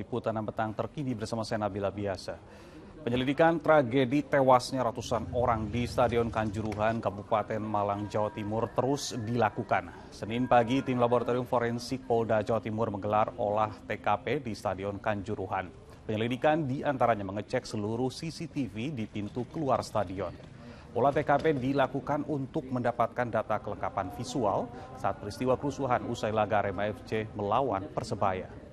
liputan petang terkini bersama saya Nabila Biasa. Penyelidikan tragedi tewasnya ratusan orang di Stadion Kanjuruhan, Kabupaten Malang, Jawa Timur terus dilakukan. Senin pagi, tim Laboratorium Forensik Polda Jawa Timur menggelar olah TKP di Stadion Kanjuruhan. Penyelidikan diantaranya mengecek seluruh CCTV di pintu keluar stadion. Olah TKP dilakukan untuk mendapatkan data kelengkapan visual saat peristiwa kerusuhan usai laga Arema FC melawan Persebaya.